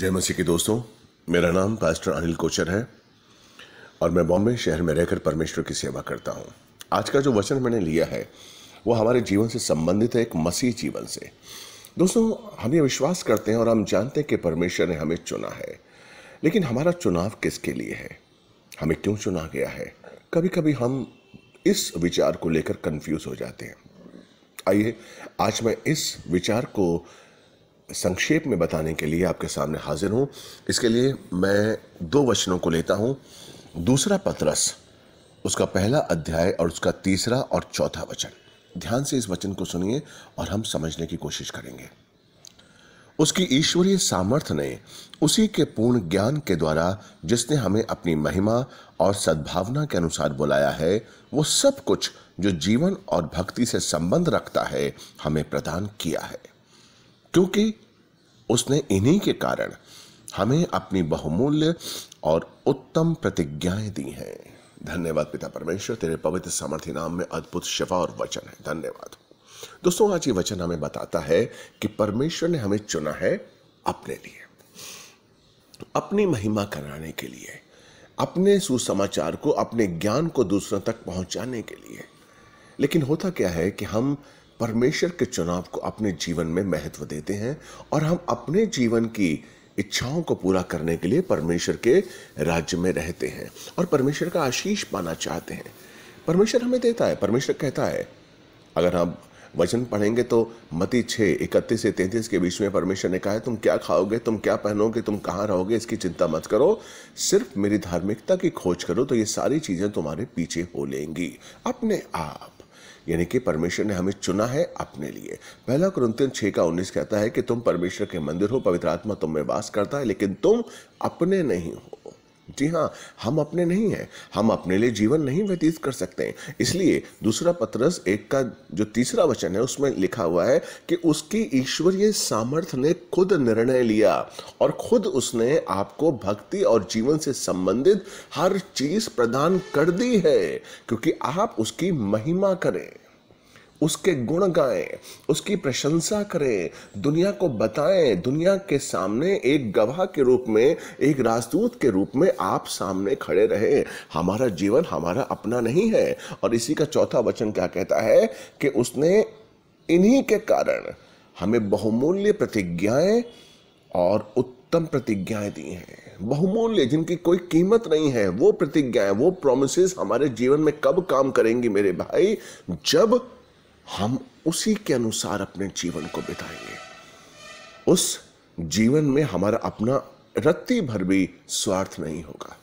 जय मसीह के दोस्तों मेरा नाम पास्टर अनिल कोचर है और मैं बॉम्बे शहर में रहकर परमेश्वर की सेवा करता हूँ आज का जो वचन मैंने लिया है वो हमारे जीवन से संबंधित है एक मसीह जीवन से दोस्तों हम ये विश्वास करते हैं और हम जानते हैं कि परमेश्वर ने हमें चुना है लेकिन हमारा चुनाव किसके लिए है हमें क्यों चुना गया है कभी कभी हम इस विचार को लेकर कंफ्यूज हो जाते हैं आइए आज मैं इस विचार को संक्षेप में बताने के लिए आपके सामने हाजिर हूँ इसके लिए मैं दो वचनों को लेता हूँ दूसरा पत्रस उसका पहला अध्याय और उसका तीसरा और चौथा वचन ध्यान से इस वचन को सुनिए और हम समझने की कोशिश करेंगे उसकी ईश्वरीय सामर्थ्य ने उसी के पूर्ण ज्ञान के द्वारा जिसने हमें अपनी महिमा और सद्भावना के अनुसार बुलाया है वो सब कुछ जो जीवन और भक्ति से संबंध रखता है हमें प्रदान किया है क्योंकि उसने इन्हीं के कारण हमें अपनी बहुमूल्य और उत्तम प्रतिज्ञाएं दी हैं धन्यवाद पिता परमेश्वर तेरे पवित्र सामर्थ्य नाम में अद्भुत शिफा और वचन है धन्यवाद दोस्तों आज ये वचन हमें बताता है कि परमेश्वर ने हमें चुना है अपने लिए अपनी महिमा कराने के लिए अपने सुसमाचार को अपने ज्ञान को दूसरों तक पहुंचाने के लिए लेकिन होता क्या है कि हम परमेश्वर के चुनाव को अपने जीवन में महत्व देते हैं और हम अपने जीवन की इच्छाओं को पूरा करने के लिए परमेश्वर के राज्य में रहते हैं और परमेश्वर का आशीष पाना चाहते हैं परमेश्वर हमें देता है परमेश्वर कहता है अगर हम वचन पढ़ेंगे तो मती छः इकतीस से तैंतीस के बीच में परमेश्वर ने कहा है तुम क्या खाओगे तुम क्या पहनोगे तुम कहाँ रहोगे इसकी चिंता मत करो सिर्फ मेरी धार्मिकता की खोज करो तो ये सारी चीज़ें तुम्हारे पीछे हो लेंगी अपने आप यानी कि परमेश्वर ने हमें चुना है अपने लिए पहला क्रंतियन छः का उन्नीस कहता है कि तुम परमेश्वर के मंदिर हो पवित्र आत्मा तुम में वास करता है लेकिन तुम अपने नहीं हो जी हाँ हम अपने नहीं हैं हम अपने लिए जीवन नहीं व्यतीत कर सकते इसलिए दूसरा पत्रस एक का जो तीसरा वचन है उसमें लिखा हुआ है कि उसकी ईश्वरीय सामर्थ्य ने खुद निर्णय लिया और खुद उसने आपको भक्ति और जीवन से संबंधित हर चीज प्रदान कर दी है क्योंकि आप उसकी महिमा करें उसके गुण गाएं उसकी प्रशंसा करें दुनिया को बताएं दुनिया के सामने एक गवाह के रूप में एक राजदूत के रूप में आप सामने खड़े रहे हमारा जीवन हमारा अपना नहीं है और इसी का चौथा वचन क्या कहता है कि उसने इन्हीं के कारण हमें बहुमूल्य प्रतिज्ञाएं और उत्तम प्रतिज्ञाएं दी हैं बहुमूल्य जिनकी कोई कीमत नहीं है वो प्रतिज्ञाएं वो प्रोमिस हमारे जीवन में कब काम करेंगी मेरे भाई जब हम उसी के अनुसार अपने जीवन को बिताएंगे उस जीवन में हमारा अपना रत्ती भर भी स्वार्थ नहीं होगा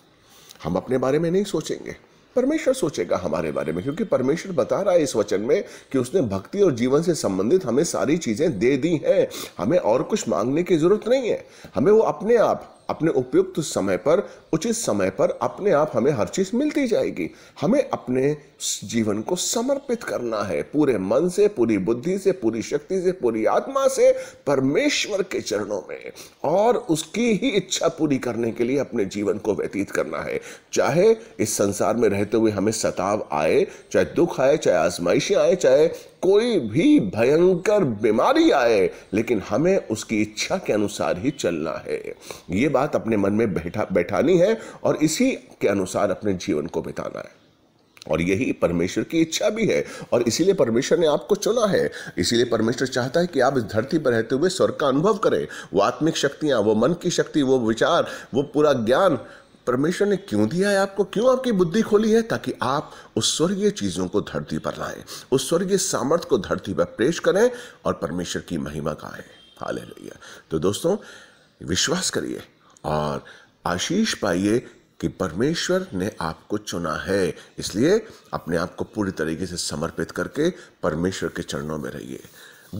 हम अपने बारे में नहीं सोचेंगे परमेश्वर सोचेगा हमारे बारे में क्योंकि परमेश्वर बता रहा है इस वचन में कि उसने भक्ति और जीवन से संबंधित हमें सारी चीज़ें दे दी हैं हमें और कुछ मांगने की ज़रूरत नहीं है हमें वो अपने आप अपने उपयुक्त समय पर उचित समय पर अपने आप हमें हर चीज़ मिलती जाएगी हमें अपने जीवन को समर्पित करना है पूरे मन से पूरी बुद्धि से पूरी शक्ति से पूरी आत्मा से परमेश्वर के चरणों में और उसकी ही इच्छा पूरी करने के लिए अपने जीवन को व्यतीत करना है चाहे इस संसार में रहते हुए हमें सताव आए चाहे दुख आए चाहे आजमाइशें आए चाहे कोई भी भयंकर बीमारी आए लेकिन हमें उसकी इच्छा के अनुसार ही चलना है ये बात अपने मन में बैठा बैठानी है और इसी के अनुसार अपने जीवन को बिताना है और यही परमेश्वर की इच्छा भी है और इसीलिए परमेश्वर ने आपको चुना है इसीलिए परमेश्वर चाहता है कि आप इस धरती पर रहते हुए स्वर्ग का अनुभव करें वो आत्मिक शक्तियाँ वो मन की शक्ति वो विचार वो पूरा ज्ञान परमेश्वर ने क्यों दिया है आपको क्यों आपकी बुद्धि खोली है ताकि आप उस स्वर्गीय चीजों को धरती पर लाएं उस स्वर्गीय सामर्थ को धरती पर पेश करें और परमेश्वर की महिमा गाएं हाल तो दोस्तों विश्वास करिए और आशीष पाइए कि परमेश्वर ने आपको चुना है इसलिए अपने आप को पूरी तरीके से समर्पित करके परमेश्वर के चरणों में रहिए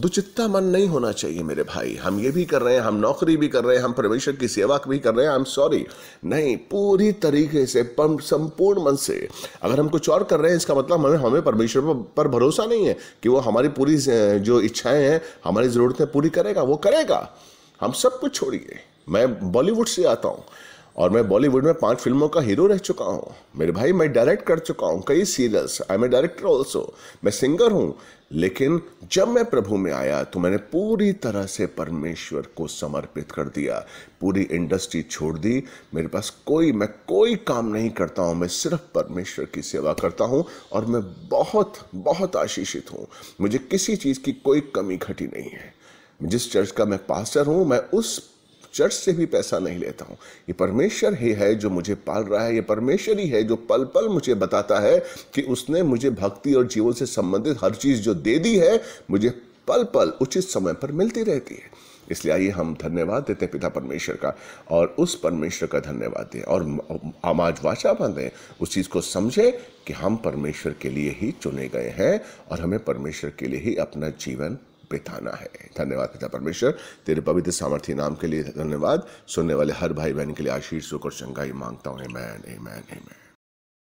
दुचित्ता मन नहीं होना चाहिए मेरे भाई हम ये भी कर रहे हैं हम नौकरी भी कर रहे हैं हम परमेश्वर की सेवा भी कर रहे हैं आई एम सॉरी नहीं पूरी तरीके से संपूर्ण मन से अगर हम कुछ और कर रहे हैं इसका मतलब हमें हमें परमेश्वर पर भरोसा नहीं है कि वो हमारी पूरी जो इच्छाएं हैं हमारी ज़रूरतें पूरी करेगा वो करेगा हम सब कुछ छोड़िए मैं बॉलीवुड से आता हूँ और मैं बॉलीवुड में पांच फिल्मों का हीरो रह चुका हूँ मेरे भाई मैं डायरेक्ट कर चुका हूँ कई serials I am a director also मैं सिंगर हूँ लेकिन जब मैं प्रभु में आया तो मैंने पूरी तरह से परमेश्वर को समर्पित कर दिया पूरी इंडस्ट्री छोड़ दी मेरे पास कोई मैं कोई काम नहीं करता हूँ मैं सिर्फ परमेश्वर की सेवा करता हूँ और मैं बहुत बहुत आशीषित हूँ मुझे किसी चीज़ की कोई कमी घटी नहीं है जिस चर्च का मैं पास्टर हूँ मैं उस चर्च से भी पैसा नहीं लेता हूं ये परमेश्वर ही है जो मुझे पाल रहा है ये परमेश्वर ही है जो पल पल मुझे बताता है कि उसने मुझे भक्ति और जीवन से संबंधित हर चीज़ जो दे दी है मुझे पल पल उचित समय पर मिलती रहती है इसलिए आइए हम धन्यवाद देते हैं पिता परमेश्वर का और उस परमेश्वर का धन्यवाद दें और आमाज वाचा बांधें उस चीज़ को समझें कि हम परमेश्वर के लिए ही चुने गए हैं और हमें परमेश्वर के लिए ही अपना जीवन बिताना है धन्यवाद पिता परमेश्वर तेरे पवित्र सामर्थ्य नाम के लिए धन्यवाद सुनने वाले हर भाई बहन के लिए आशीर्ष सुख और चंगाई मांगता हूँ man a man a man